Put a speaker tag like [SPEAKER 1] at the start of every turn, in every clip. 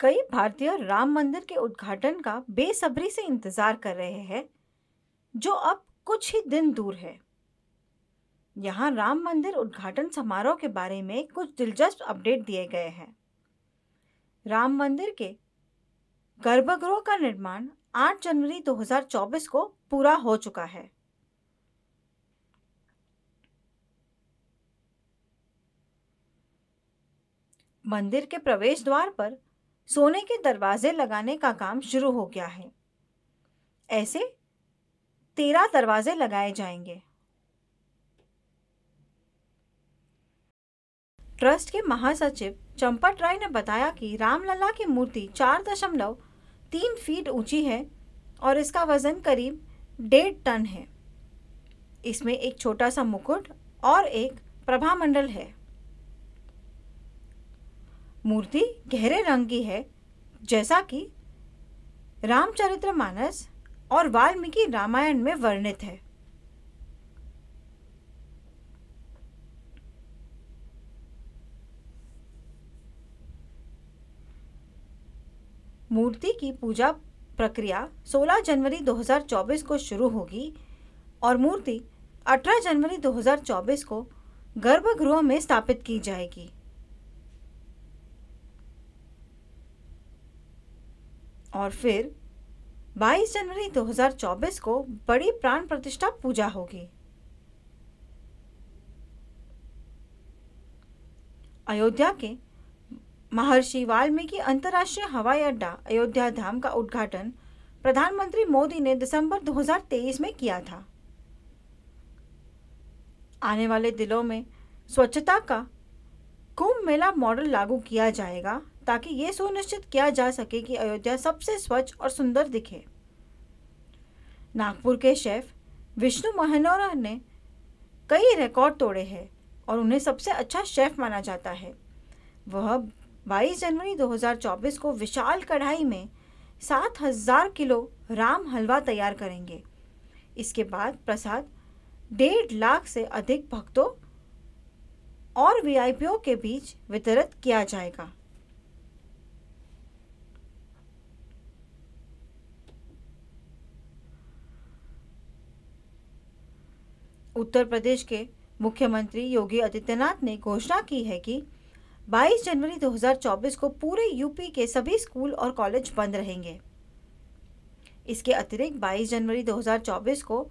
[SPEAKER 1] कई भारतीय राम मंदिर के उद्घाटन का बेसब्री से इंतजार कर रहे हैं जो अब कुछ ही दिन दूर है यहाँ राम मंदिर उद्घाटन समारोह के बारे में कुछ दिलचस्प अपडेट दिए गए हैं राम मंदिर के गर्भगृह का निर्माण 8 जनवरी 2024 को पूरा हो चुका है मंदिर के प्रवेश द्वार पर सोने के दरवाजे लगाने का काम शुरू हो गया है ऐसे तेरह दरवाजे लगाए जाएंगे ट्रस्ट के महासचिव चंपट राय ने बताया कि रामलला की मूर्ति चार दशमलव तीन फीट ऊंची है और इसका वजन करीब डेढ़ टन है इसमें एक छोटा सा मुकुट और एक प्रभामंडल है मूर्ति गहरे रंग की है जैसा कि रामचरितमानस और वाल्मीकि रामायण में वर्णित है मूर्ति की पूजा प्रक्रिया 16 जनवरी 2024 को शुरू होगी और मूर्ति 18 जनवरी 2024 को गर्भगृह में स्थापित की जाएगी और फिर 22 जनवरी 2024 को बड़ी प्राण प्रतिष्ठा पूजा होगी अयोध्या के महर्षि वाल्मीकि अंतर्राष्ट्रीय हवाई अड्डा अयोध्या धाम का उद्घाटन प्रधानमंत्री मोदी ने दिसंबर 2023 में किया था आने वाले दिनों में स्वच्छता का कुंभ मेला मॉडल लागू किया जाएगा ताकि ये सुनिश्चित किया जा सके कि अयोध्या सबसे स्वच्छ और सुंदर दिखे नागपुर के शेफ विष्णु महनोरा ने कई रिकॉर्ड तोड़े हैं और उन्हें सबसे अच्छा शेफ माना जाता है वह 22 जनवरी 2024 को विशाल कढ़ाई में 7000 किलो राम हलवा तैयार करेंगे इसके बाद प्रसाद डेढ़ लाख से अधिक भक्तों और वीआईपीओ के बीच वितरित किया जाएगा उत्तर प्रदेश के मुख्यमंत्री योगी आदित्यनाथ ने घोषणा की है कि 22 जनवरी 2024 को पूरे यूपी के सभी स्कूल और कॉलेज बंद रहेंगे इसके अतिरिक्त 22 जनवरी 2024 को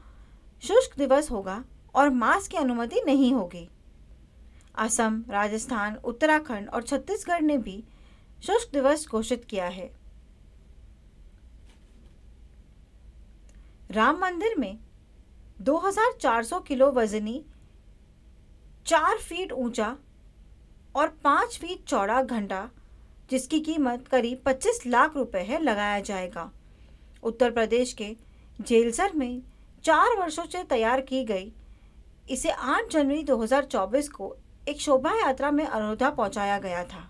[SPEAKER 1] शुष्क दिवस होगा और मास्क की अनुमति नहीं होगी असम राजस्थान उत्तराखंड और छत्तीसगढ़ ने भी शुष्क दिवस घोषित किया है राम मंदिर में 2400 किलो वजनी चार फीट ऊंचा और पाँच फीट चौड़ा घंटा जिसकी कीमत करीब 25 लाख रुपए है लगाया जाएगा उत्तर प्रदेश के जेलसर में चार वर्षों से तैयार की गई इसे 8 जनवरी 2024 को एक शोभा यात्रा में अनोधा पहुंचाया गया था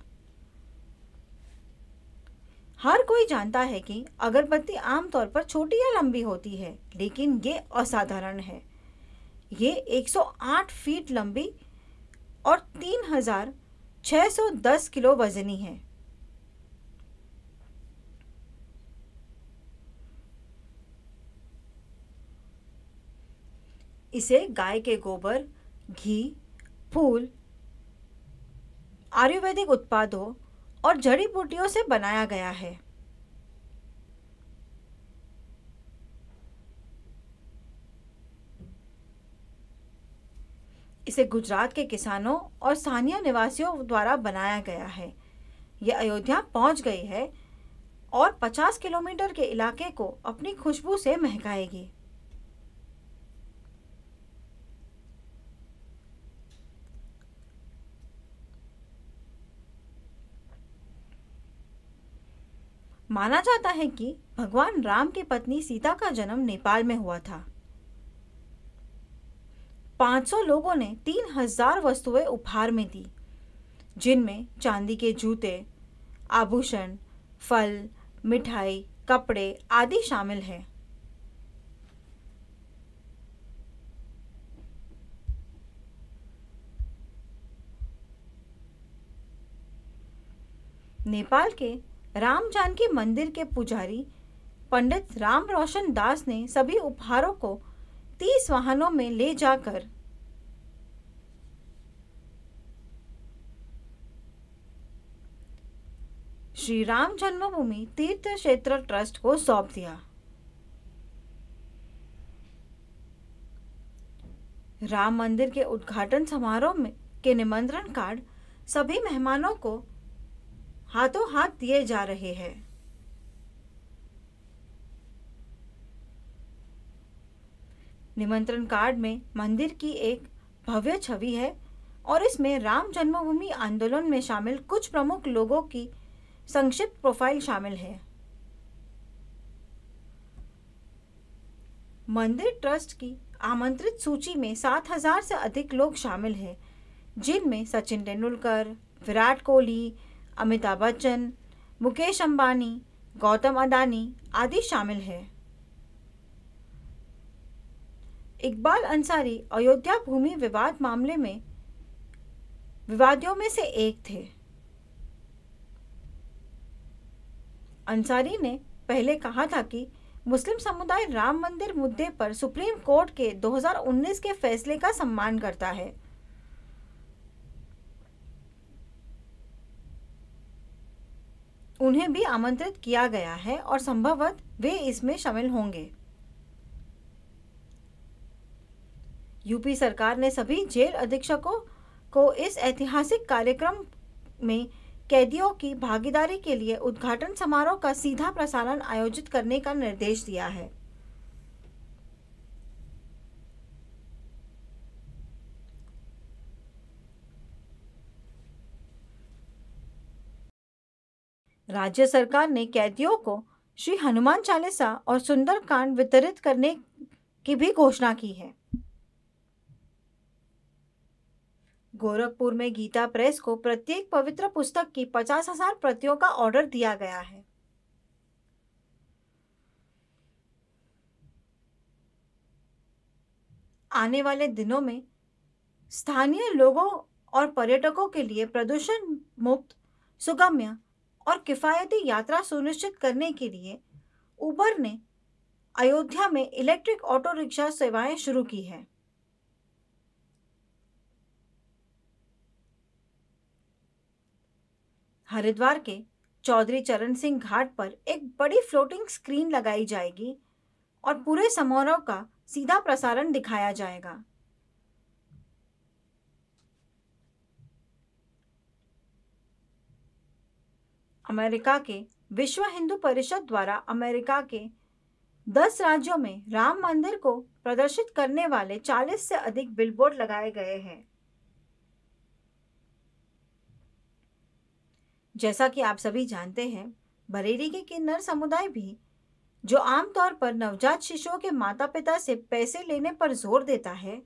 [SPEAKER 1] हर कोई जानता है कि अगरबत्ती आमतौर पर छोटी या लंबी होती है लेकिन ये असाधारण है ये 108 फीट लंबी और 3610 किलो वजनी है इसे गाय के गोबर घी फूल आयुर्वेदिक उत्पादों और जड़ी बूटियों से बनाया गया है इसे गुजरात के किसानों और स्थानीय निवासियों द्वारा बनाया गया है यह अयोध्या पहुंच गई है और 50 किलोमीटर के इलाके को अपनी खुशबू से महकाएगी माना जाता है कि भगवान राम की पत्नी सीता का जन्म नेपाल में हुआ था 500 लोगों ने 3000 वस्तुएं उपहार में दी जिनमें चांदी के जूते आभूषण फल मिठाई कपड़े आदि शामिल हैं नेपाल के राम जानकी मंदिर के पुजारी पंडित राम रोशन दास ने सभी उपहारों को तीस वाहनों में ले जाकर श्री राम जन्मभूमि तीर्थ क्षेत्र ट्रस्ट को सौंप दिया राम मंदिर के उद्घाटन समारोह में के निमंत्रण कार्ड सभी मेहमानों को हाथों हाथ दिए जा रहे हैं निमंत्रण कार्ड में मंदिर की एक भव्य छवि है और इसमें राम जन्मभूमि आंदोलन में शामिल कुछ प्रमुख लोगों की संक्षिप्त प्रोफाइल शामिल है मंदिर ट्रस्ट की आमंत्रित सूची में 7000 से अधिक लोग शामिल हैं जिनमें सचिन तेंदुलकर विराट कोहली अमिताभ बच्चन मुकेश अंबानी गौतम अडानी आदि शामिल है इकबाल अंसारी अयोध्या भूमि विवाद मामले में विवादियों में से एक थे अंसारी ने पहले कहा था कि मुस्लिम समुदाय राम मंदिर मुद्दे पर सुप्रीम कोर्ट के 2019 के फैसले का सम्मान करता है उन्हें भी आमंत्रित किया गया है और संभवत वे इसमें शामिल होंगे यूपी सरकार ने सभी जेल अधीक्षकों को इस ऐतिहासिक कार्यक्रम में कैदियों की भागीदारी के लिए उद्घाटन समारोह का सीधा प्रसारण आयोजित करने का निर्देश दिया है राज्य सरकार ने कैदियों को श्री हनुमान चालीसा और सुंदरकांड वितरित करने की भी घोषणा की है गोरखपुर में गीता प्रेस को प्रत्येक पवित्र पुस्तक की पचास हजार प्रतियों का ऑर्डर दिया गया है आने वाले दिनों में स्थानीय लोगों और पर्यटकों के लिए प्रदूषण मुक्त सुगम्य और किफ़ायती यात्रा सुनिश्चित करने के लिए उबर ने अयोध्या में इलेक्ट्रिक ऑटो रिक्शा सेवाएं शुरू की है हरिद्वार के चौधरी चरण सिंह घाट पर एक बड़ी फ्लोटिंग स्क्रीन लगाई जाएगी और पूरे समारोह का सीधा प्रसारण दिखाया जाएगा अमेरिका के विश्व हिंदू परिषद द्वारा अमेरिका के दस राज्यों में राम मंदिर को प्रदर्शित करने वाले चालीस से अधिक बिलबोर्ड लगाए गए हैं जैसा कि आप सभी जानते हैं बरेली के किन्नर समुदाय भी जो आमतौर पर नवजात शिशुओं के माता पिता से पैसे लेने पर जोर देता है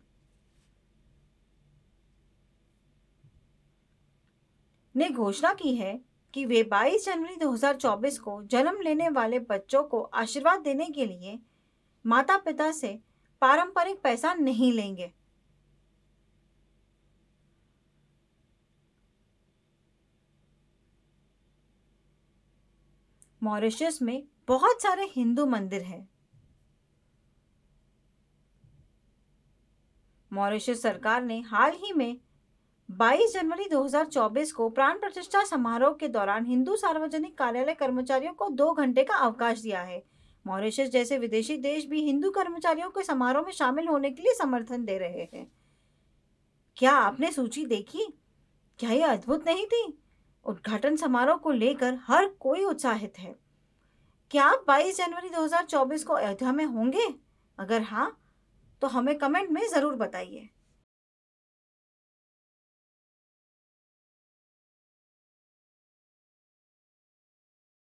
[SPEAKER 1] ने घोषणा की है कि वे 22 जनवरी 2024 को जन्म लेने वाले बच्चों को आशीर्वाद देने के लिए माता पिता से पारंपरिक पैसा नहीं लेंगे मॉरिशस में बहुत सारे हिंदू मंदिर हैं मॉरिशस सरकार ने हाल ही में 22 जनवरी 2024 को प्राण प्रतिष्ठा समारोह के दौरान हिंदू सार्वजनिक कार्यालय कर्मचारियों को दो घंटे का अवकाश दिया है मॉरिशस जैसे विदेशी देश भी हिंदू कर्मचारियों के समारोह में शामिल होने के लिए समर्थन दे रहे हैं क्या आपने सूची देखी क्या यह अद्भुत नहीं थी उद्घाटन समारोह को लेकर हर कोई उत्साहित है क्या आप 22 जनवरी 2024 को अयोध्या में होंगे अगर हाँ तो हमें कमेंट में ज़रूर बताइए